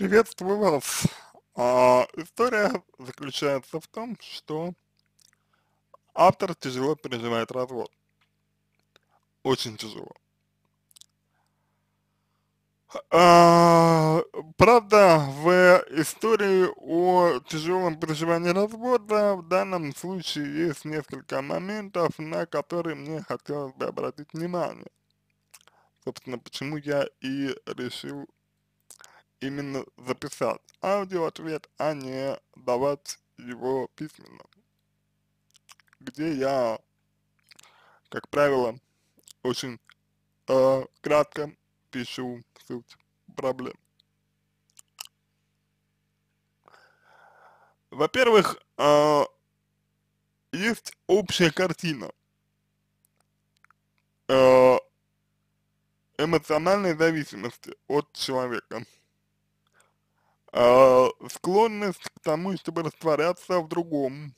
Приветствую вас. А, история заключается в том, что автор тяжело переживает развод. Очень тяжело. А, правда, в истории о тяжелом переживании развода в данном случае есть несколько моментов, на которые мне хотелось бы обратить внимание. Собственно, почему я и решил именно записать аудиоответ, а не давать его письменно, где я, как правило, очень э, кратко пишу суть проблем. Во-первых, э, есть общая картина э, эмоциональной зависимости от человека э, склонность к тому, чтобы растворяться в другом.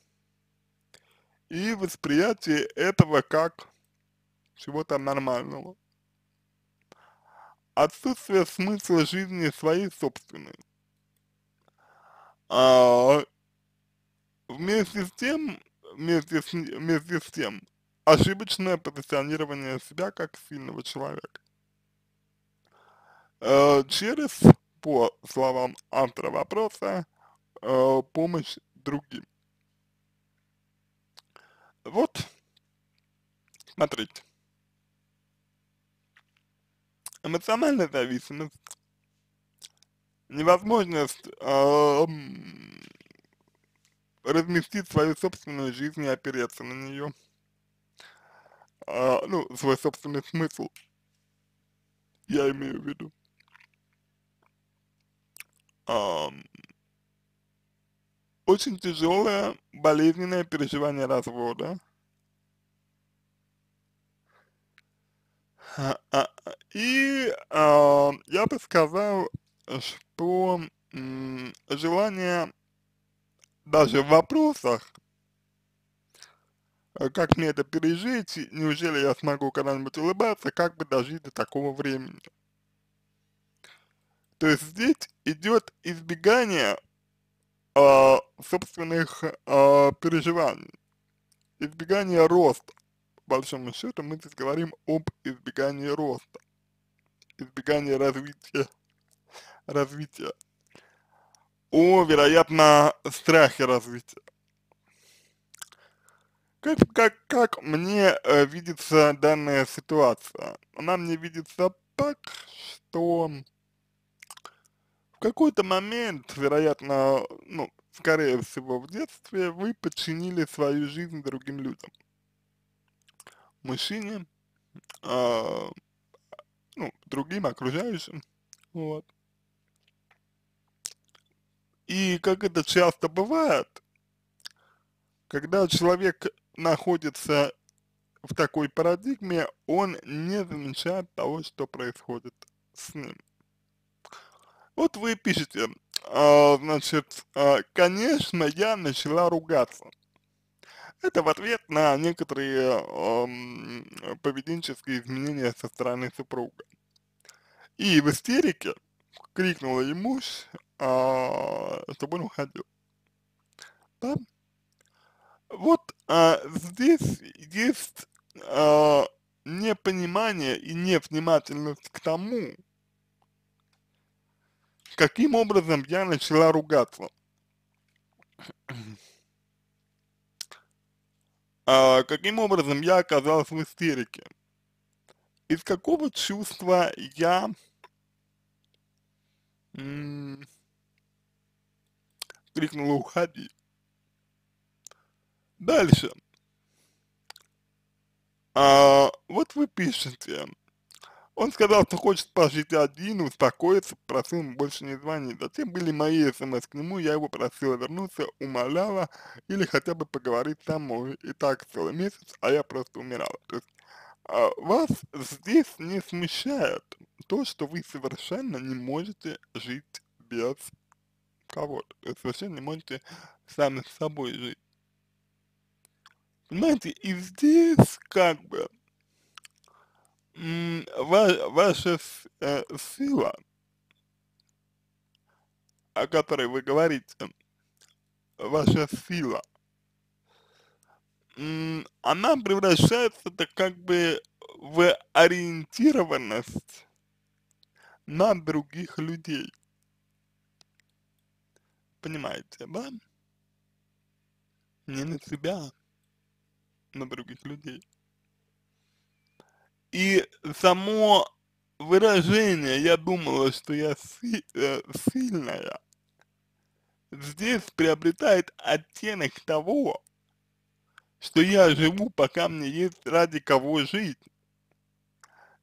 И восприятие этого как чего-то нормального. Отсутствие смысла жизни своей собственной. А, вместе с тем, вместе с, вместе с тем, ошибочное позиционирование себя как сильного человека. А, через по словам автора вопроса, э, помощь другим. Вот, смотрите. Эмоциональная зависимость, невозможность э, разместить свою собственную жизнь и опереться на нее, э, ну, свой собственный смысл, я имею в виду очень тяжелое, болезненное переживание развода. А, и э, я бы сказал, что э, желание даже в вопросах, э, как мне это пережить, неужели я смогу когда-нибудь улыбаться, как бы дожить до такого времени. То есть здесь идет избегание э, собственных э, переживаний, избегание роста. По большому счету мы здесь говорим об избегании роста, избегании развития, развития, о, вероятно, страхе развития. Как, как, как мне э, видится данная ситуация? Она мне видится так, что какой-то момент, вероятно, ну, скорее всего, в детстве вы подчинили свою жизнь другим людям. Мужчине, э, ну, другим окружающим, вот. И как это часто бывает, когда человек находится в такой парадигме, он не замечает того, что происходит с ним. Вот вы пишете, э, значит, э, конечно, я начала ругаться. Это в ответ на некоторые э, поведенческие изменения со стороны супруга. И в истерике крикнула ему, э, чтобы он уходил. Да? Вот э, здесь есть э, непонимание и невнимательность к тому, Каким образом я начала ругаться? А, каким образом я оказалась в истерике? Из какого чувства я крикнула «Уходи!» Дальше. А, вот вы пишете, он сказал, что хочет пожить один, успокоиться, просил ему больше не звонить. Затем были мои смс к нему, я его просила вернуться, умоляла или хотя бы поговорить самой. И так целый месяц, а я просто умирала. То есть а, вас здесь не смущает то, что вы совершенно не можете жить без кого-то. Вы совершенно не можете сами с собой жить. Понимаете, и здесь как бы ваша э, сила, о которой вы говорите, ваша сила, она превращается так как бы в ориентированность на других людей. Понимаете, да? Не на себя, на других людей. И само выражение «я думала, что я си э, сильная» здесь приобретает оттенок того, что я живу, пока мне есть ради кого жить.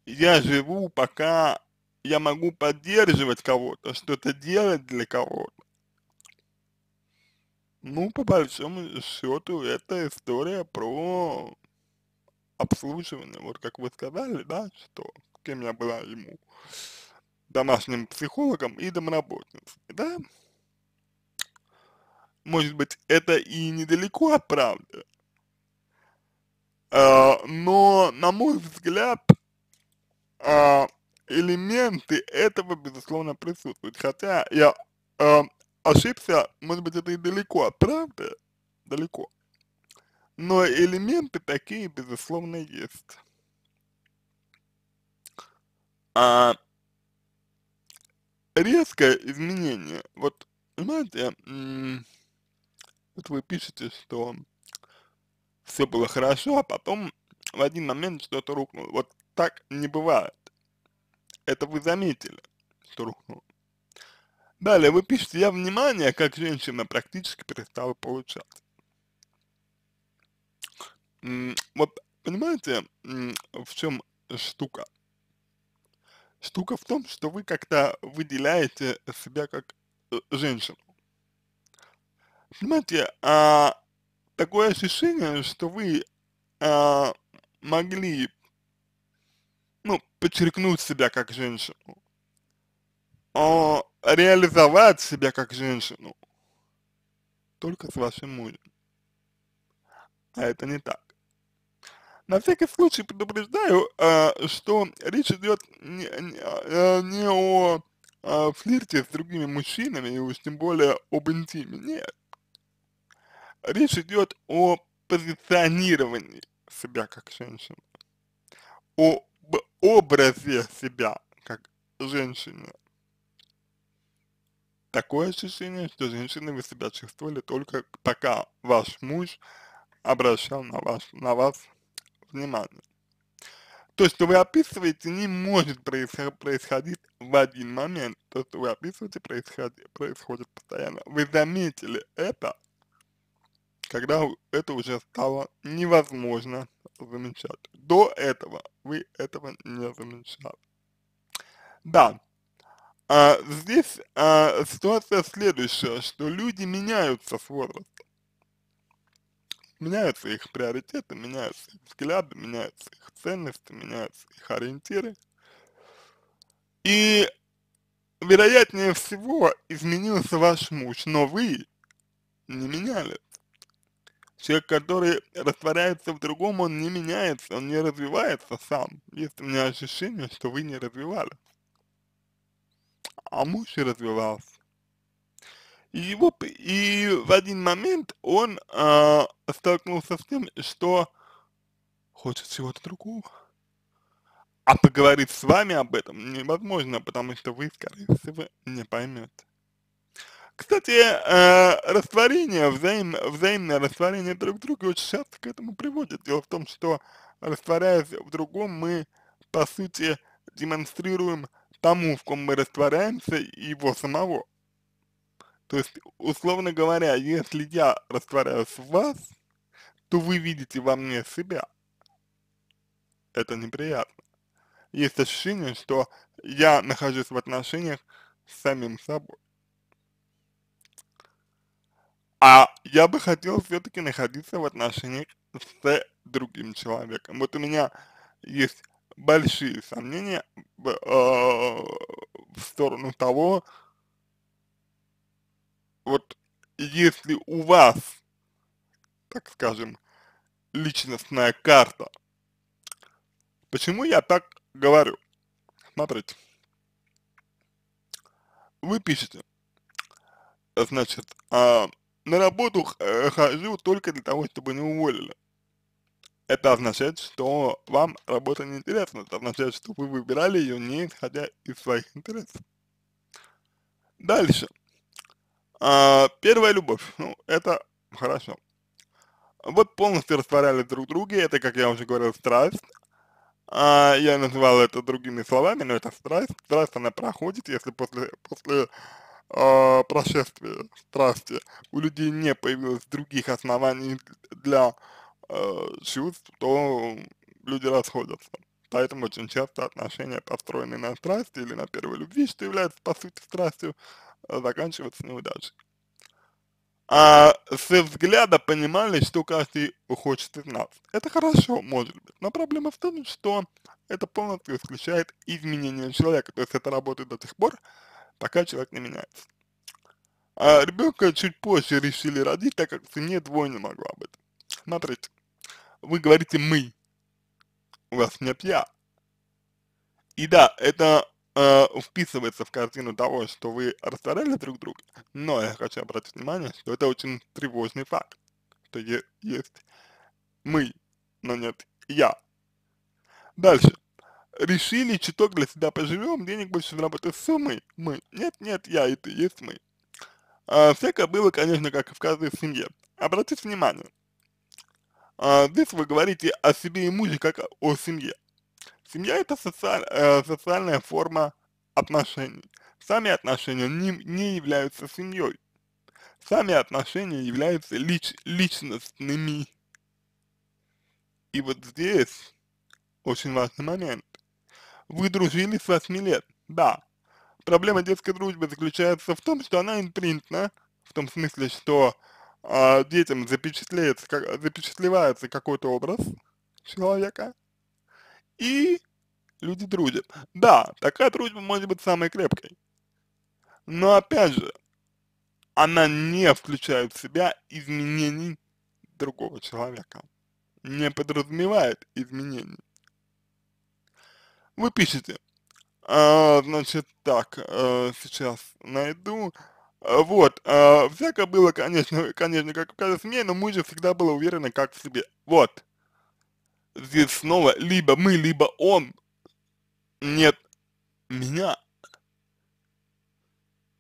Я живу, пока я могу поддерживать кого-то, что-то делать для кого-то. Ну, по большому счету, это история про обслуживания, вот как вы сказали, да, что кем я была ему домашним психологом и домработницей, да? Может быть, это и недалеко от правды, а, но, на мой взгляд, а, элементы этого, безусловно, присутствуют. Хотя я а, ошибся, может быть, это и далеко от правды, далеко. Но элементы такие, безусловно, есть. А резкое изменение, вот, понимаете, вот вы пишете, что все было хорошо, а потом в один момент что-то рухнуло. Вот так не бывает. Это вы заметили, что рухнуло. Далее вы пишете, я внимание, как женщина практически перестала получать. Вот понимаете, в чем штука? Штука в том, что вы как-то выделяете себя как э, женщину. Понимаете, а, такое ощущение, что вы а, могли, ну, подчеркнуть себя как женщину, а, реализовать себя как женщину только с вашим мужем. А это не так. На всякий случай предупреждаю, э, что речь идет не, не, а, не о э, флирте с другими мужчинами, и уж тем более об интиме. Нет. Речь идет о позиционировании себя как женщины, о образе себя как женщины. Такое ощущение, что женщины вы себя чувствовали только пока ваш муж обращал на вас, на вас Внимание. То, что вы описываете, не может происходить в один момент. То, что вы описываете, происходит, происходит постоянно. Вы заметили это, когда это уже стало невозможно замечать. До этого вы этого не замечали. Да, а, здесь а, ситуация следующая, что люди меняются с возрастом. Меняются их приоритеты, меняются их взгляды, меняются их ценности, меняются их ориентиры. И, вероятнее всего, изменился ваш муж, но вы не менялись. Человек, который растворяется в другом, он не меняется, он не развивается сам. Есть у меня ощущение, что вы не развивались. А муж и развивался. И, его, и в один момент он э, столкнулся с тем, что хочет чего-то другого. А поговорить с вами об этом невозможно, потому что вы, скорее всего, не поймете. Кстати, э, растворение, взаим, взаимное растворение друг друга очень часто к этому приводит. Дело в том, что растворяясь в другом, мы, по сути, демонстрируем тому, в ком мы растворяемся, его самого. То есть, условно говоря, если я растворяюсь в вас, то вы видите во мне себя. Это неприятно. Есть ощущение, что я нахожусь в отношениях с самим собой. А я бы хотел все-таки находиться в отношениях с другим человеком. Вот у меня есть большие сомнения в, э, в сторону того, вот если у вас, так скажем, личностная карта, почему я так говорю? Смотрите, вы пишете, значит, а, на работу э, хожу только для того, чтобы не уволили. Это означает, что вам работа не интересна, это означает, что вы выбирали ее не исходя из своих интересов. Дальше. А, первая любовь, ну, это хорошо. Вот полностью растворяли друг друга, это, как я уже говорил, страсть. А, я называл это другими словами, но это страсть. Страсть, она проходит, если после, после э, прошествия страсти у людей не появилось других оснований для э, чувств, то люди расходятся. Поэтому очень часто отношения построены на страсти или на первой любви, что является по сути страстью, заканчиваться неудачей. А с взгляда понимали, что каждый хочет из нас. Это хорошо, может быть, но проблема в том, что это полностью исключает изменение человека, то есть это работает до тех пор, пока человек не меняется. А ребенка чуть позже решили родить, так как в цене двое не могла быть. Смотрите, вы говорите «мы», у вас нет «я». И да, это Э, вписывается в картину того, что вы растворяли друг друга, но я хочу обратить внимание, что это очень тревожный факт, что есть мы, но нет я. Дальше. Решили чуток для себя поживем, денег больше заработать суммы, мы. Нет, нет, я, и ты, есть мы. А, всякое было, конечно, как и в каждой семье. Обратите внимание, а, здесь вы говорите о себе и муже, как о семье. Семья это социаль, э, социальная форма отношений. Сами отношения не, не являются семьей. Сами отношения являются лич, личностными. И вот здесь очень важный момент. Вы дружили с 8 лет, да. Проблема детской дружбы заключается в том, что она импринтна, в том смысле, что э, детям запечатляется, как, запечатлевается какой-то образ человека, и люди друзья. Да, такая дружба может быть самой крепкой. Но опять же, она не включает в себя изменений другого человека. Не подразумевает изменений. Вы пишете, а, значит, так, а, сейчас найду, э, вот, а, всякое было, конечно, конечно, как в каждой семье, но же всегда было уверены как в себе. Вот, здесь снова либо мы, либо он. Нет меня.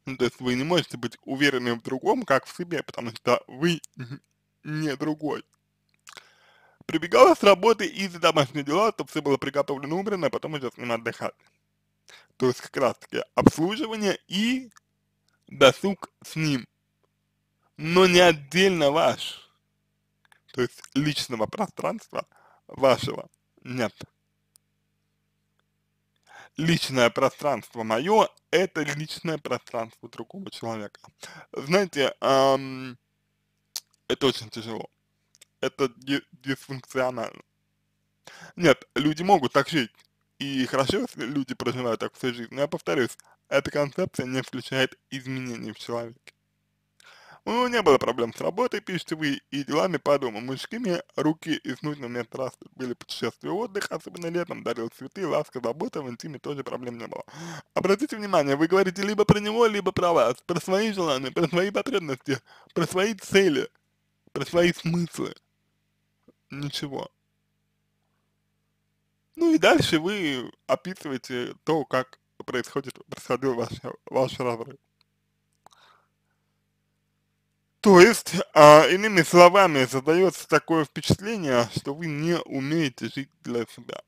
Ну, то есть вы не можете быть уверены в другом, как в себе, потому что вы не другой. Прибегала с работы и за домашние дела, чтобы все было приготовлено, убрано, а потом идет с ним отдыхать. То есть как раз таки обслуживание и досуг с ним. Но не отдельно ваш, то есть личного пространства – вашего нет. Личное пространство мое – это личное пространство другого человека. Знаете, эм, это очень тяжело. Это дисфункционально. Нет, люди могут так жить. И хорошо, если люди проживают так всю жизнь. Но я повторюсь, эта концепция не включает изменений в человеке. У не было проблем с работой, пишите вы и делами по дому. Мужскими руки из нужного мне раз были путешествия отдых, особенно летом, дарил цветы, ласка, забота, в интиме тоже проблем не было. Обратите внимание, вы говорите либо про него, либо про вас, про свои желания, про свои потребности, про свои цели, про свои смыслы. Ничего. Ну и дальше вы описываете то, как происходит, происходил ваш, ваш разрыв. То есть, а, иными словами, создается такое впечатление, что вы не умеете жить для себя,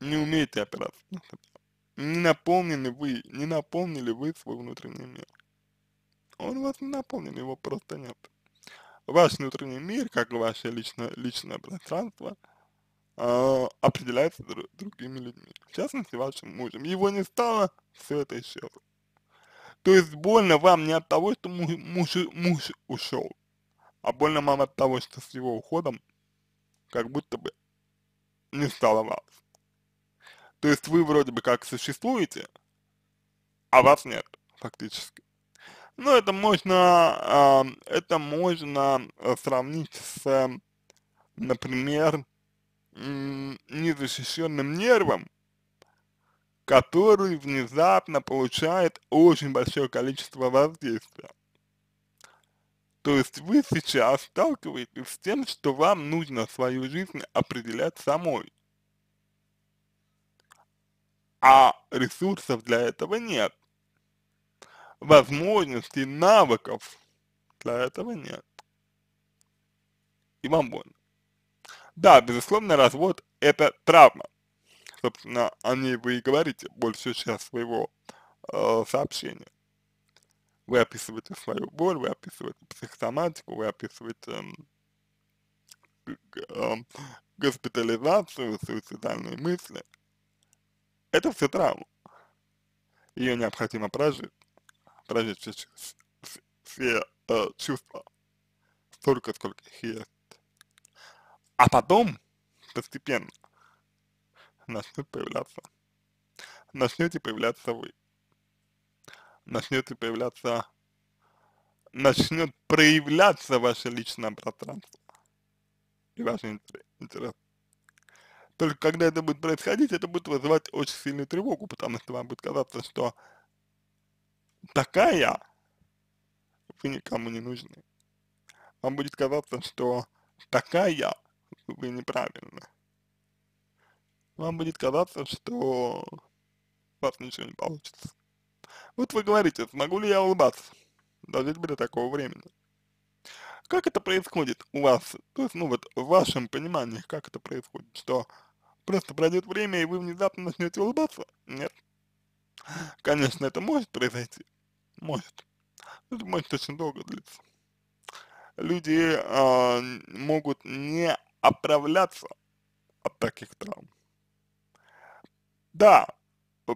не умеете опираться на себя, не наполнили вы, не наполнили вы свой внутренний мир. Он вас не наполнен, его просто нет. Ваш внутренний мир, как и ваше личное, личное пространство, э, определяется друг, другими людьми, в частности, вашим мужем. Его не стало, все это исчезло. То есть больно вам не от того, что муж, муж, муж ушел, а больно вам от того, что с его уходом как будто бы не стало вас. То есть вы вроде бы как существуете, а вас нет фактически. Но это можно, э, это можно э, сравнить с, например, незащищенным нервом, который внезапно получает очень большое количество воздействия. То есть вы сейчас сталкиваетесь с тем, что вам нужно свою жизнь определять самой. А ресурсов для этого нет. Возможностей, навыков для этого нет. И вам больно. Да, безусловно, развод – это травма собственно, о ней вы и говорите больше сейчас своего э, сообщения. Вы описываете свою боль, вы описываете психосоматику, вы описываете э, госпитализацию, суицидальные мысли. Это все травма. Ее необходимо прожить, прожить все, все э, чувства, столько, сколько их есть. А потом, постепенно, начнут появляться. Начнете появляться вы. Начнете появляться, начнет проявляться ваше личное пространство и ваш интерес. Только когда это будет происходить, это будет вызывать очень сильную тревогу, потому что вам будет казаться, что такая вы никому не нужны. Вам будет казаться, что такая вы неправильная вам будет казаться, что у вас ничего не получится. Вот вы говорите, смогу ли я улыбаться? Дожить бы до такого времени. Как это происходит у вас? То есть, ну вот, в вашем понимании, как это происходит? Что просто пройдет время, и вы внезапно начнете улыбаться? Нет. Конечно, это может произойти. Может. Это может очень долго длиться. Люди э, могут не оправляться от таких травм. Да,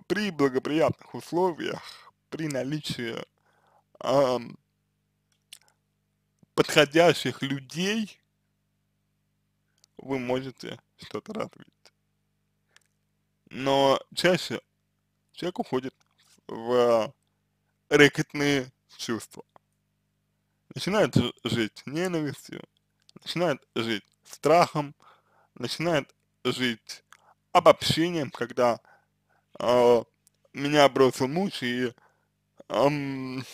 при благоприятных условиях, при наличии э, подходящих людей, вы можете что-то развить. Но чаще человек уходит в рэкетные чувства. Начинает жить ненавистью, начинает жить страхом, начинает жить обобщением, когда а, меня бросил муж, и эм,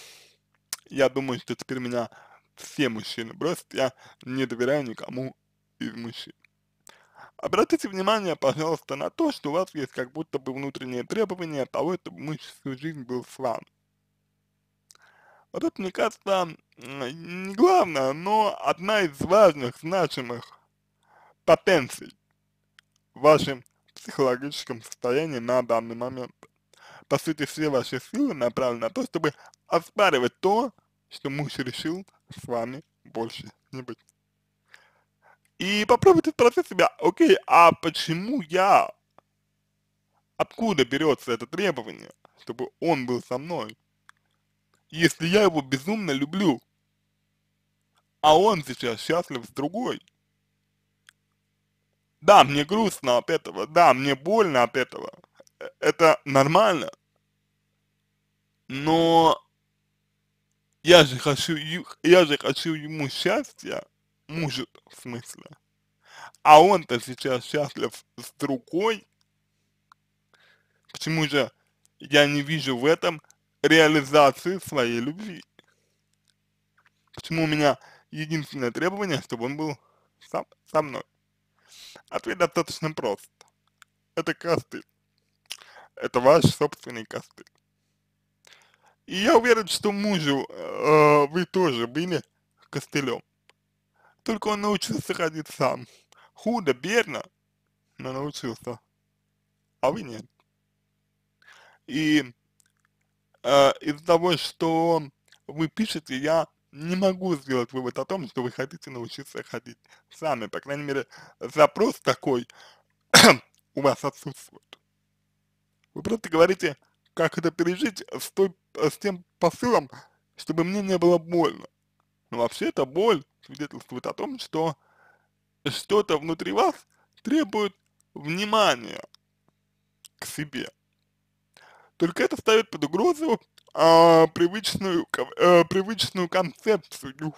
я думаю, что теперь меня все мужчины бросят, я не доверяю никому из мужчин. Обратите внимание, пожалуйста, на то, что у вас есть как будто бы внутренние требования того, чтобы муж всю жизнь был с вами. Вот это, мне кажется, не главное, но одна из важных, значимых потенций в вашем психологическом состоянии на данный момент. По сути, все ваши силы направлены на то, чтобы оспаривать то, что муж решил с вами больше не быть. И попробуйте спросить себя, окей, а почему я? Откуда берется это требование, чтобы он был со мной? Если я его безумно люблю, а он сейчас счастлив с другой. Да, мне грустно от этого, да, мне больно от этого. Э, это нормально. Но я же хочу, я же хочу ему счастья, мужу в смысле. А он-то сейчас счастлив с другой. Почему же я не вижу в этом реализации своей любви? Почему у меня единственное требование, чтобы он был со, со мной? Ответ а достаточно прост. Это костыль. Это ваш собственный костыль. И я уверен, что мужу э, вы тоже были костылем. Только он научился ходить сам. Худо, бедно, но научился. А вы нет. И э, из-за того, что вы пишете, я не могу сделать вывод о том, что вы хотите научиться ходить сами. По крайней мере, запрос такой у вас отсутствует. Вы просто говорите, как это пережить с, той, с тем посылом, чтобы мне не было больно. Но вообще эта боль свидетельствует о том, что что-то внутри вас требует внимания к себе. Только это ставит под угрозу э, привычную, э, привычную концепцию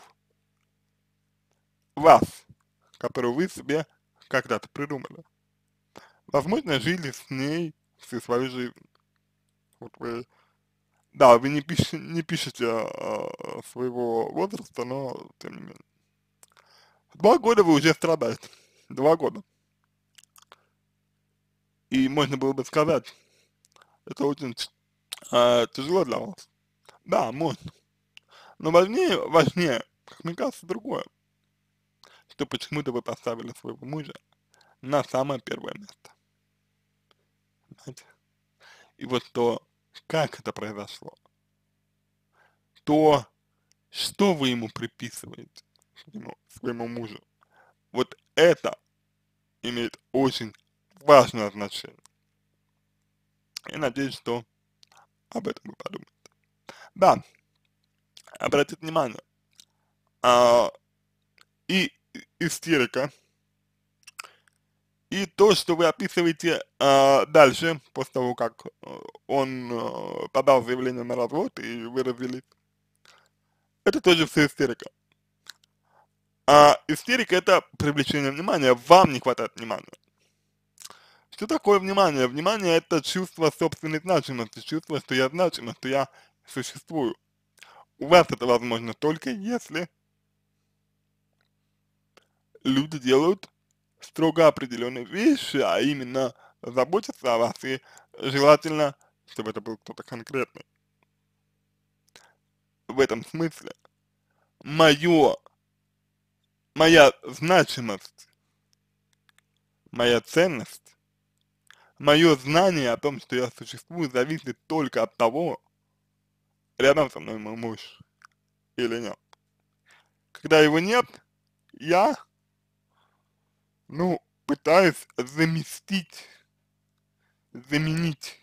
вас, которую вы себе когда-то придумали. Возможно, жили с ней всю свою жизнь. Вот вы, да, вы не, пиш, не пишете э, своего возраста, но тем не менее. Два года вы уже страдаете. Два года. И можно было бы сказать, это очень э, тяжело для вас. Да, можно. Но важнее, важнее, как мне кажется, другое. Что почему-то вы поставили своего мужа на самое первое место. Понимаете? И вот то, как это произошло, то, что вы ему приписываете, своему, своему мужу, вот это имеет очень важное значение. Я надеюсь, что об этом и подумает. Да, обратите внимание, а, и истерика, и то, что вы описываете а, дальше, после того, как э, он а, подал заявление на развод и вы развелись, это тоже все истерика. А истерика это привлечение внимания, вам не хватает внимания. Что такое внимание? Внимание – это чувство собственной значимости, чувство, что я значим, что я существую. У вас это возможно только если люди делают строго определенные вещи, а именно заботятся о вас и желательно, чтобы это был кто-то конкретный. В этом смысле мое, моя значимость, моя ценность мое знание о том, что я существую, зависит только от того, рядом со мной мой муж или нет. Когда его нет, я, ну, пытаюсь заместить, заменить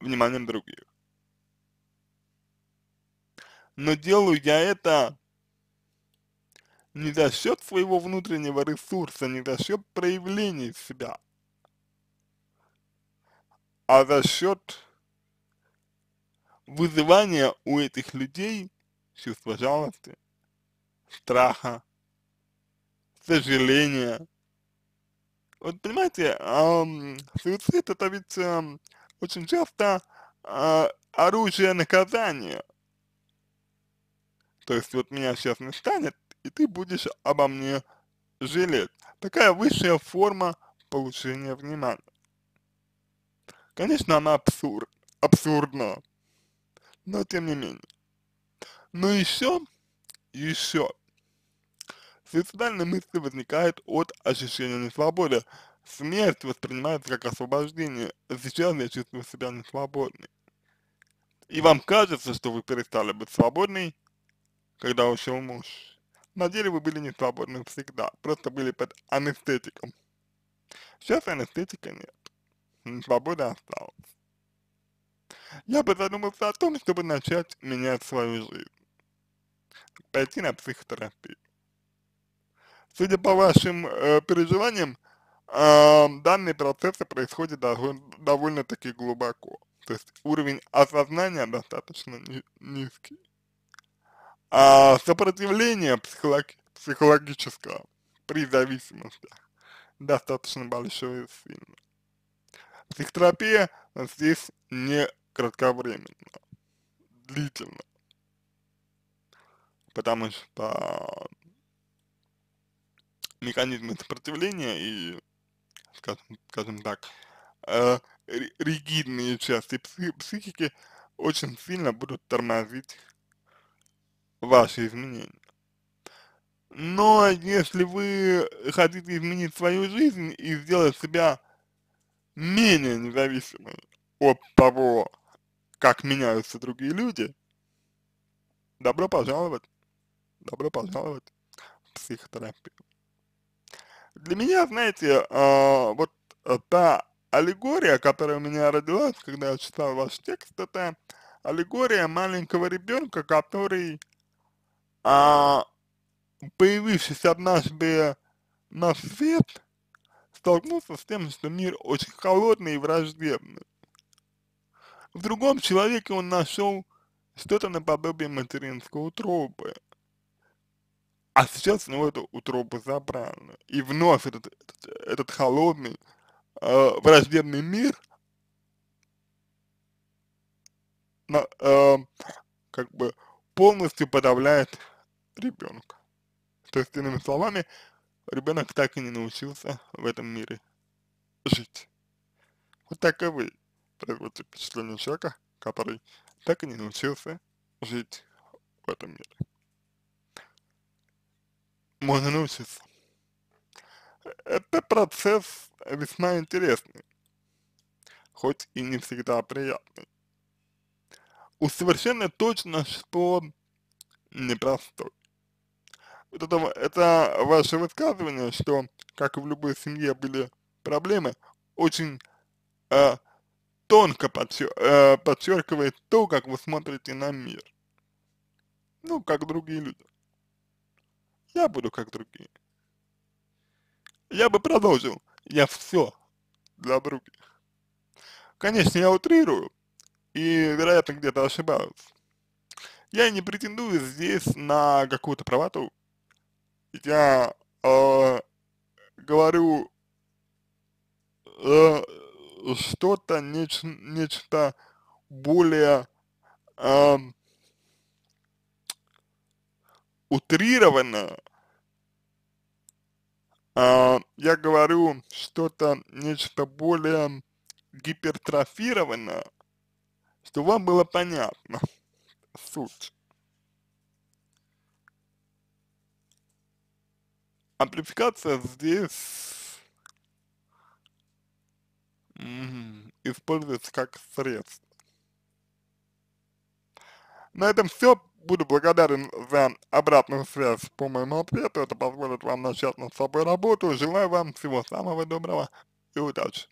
вниманием других. Но делаю я это не за счет своего внутреннего ресурса, не за счет проявления себя, а за счет вызывания у этих людей чувства жалости, страха, сожаления. Вот понимаете, эм, суицид это ведь эм, очень часто э, оружие наказания. То есть вот меня сейчас не станет, и ты будешь обо мне жалеть. Такая высшая форма получения внимания. Конечно, она абсурд, абсурдна, но тем не менее. Но еще, еще, суицидальные мысли возникают от ощущения несвободы. Смерть воспринимается как освобождение. Сейчас я чувствую себя несвободной. И вам кажется, что вы перестали быть свободной, когда ушел муж. На деле вы были не свободны всегда, просто были под анестетиком. Сейчас анестетика нет свободы осталось. Я бы задумался о том, чтобы начать менять свою жизнь. Пойти на психотерапию. Судя по вашим э, переживаниям, э, данные процессы происходят довольно-таки глубоко. То есть уровень осознания достаточно ни низкий. А сопротивление психолог психологического при зависимости достаточно большое и сильное. Психотерапия здесь не кратковременно, длительно. Потому что механизмы сопротивления и, скажем, скажем так, э, ригидные части психики очень сильно будут тормозить ваши изменения. Но если вы хотите изменить свою жизнь и сделать себя менее независимы от того, как меняются другие люди, добро пожаловать, добро пожаловать в психотерапию. Для меня, знаете, а, вот э, та аллегория, которая у меня родилась, когда я читал ваш текст, это аллегория маленького ребенка, который, а, появившись однажды на свет, столкнулся с тем, что мир очень холодный и враждебный. В другом человеке он нашел что-то наподобие материнского трупа. А сейчас у него это утроба забрано. И вновь этот, этот, этот холодный, э, враждебный мир на, э, как бы полностью подавляет ребенка. То есть, иными словами, ребенок так и не научился в этом мире жить. Вот так и вы, производится впечатление человека, который так и не научился жить в этом мире. Можно научиться. Это процесс весьма интересный, хоть и не всегда приятный. Уж совершенно точно, что непростой это, это ваше высказывание, что, как и в любой семье, были проблемы, очень э, тонко подчер, э, подчеркивает то, как вы смотрите на мир. Ну, как другие люди. Я буду как другие. Я бы продолжил. Я все для других. Конечно, я утрирую и, вероятно, где-то ошибаюсь. Я не претендую здесь на какую-то правоту, я э, говорю э, что-то, неч, нечто более э, утрированное, э, а, я говорю что-то, нечто более гипертрофированное, что вам было понятно суть. Амплификация здесь используется как средство. На этом все. Буду благодарен за обратную связь по моему ответу. Это позволит вам начать над собой работу. Желаю вам всего самого доброго и удачи.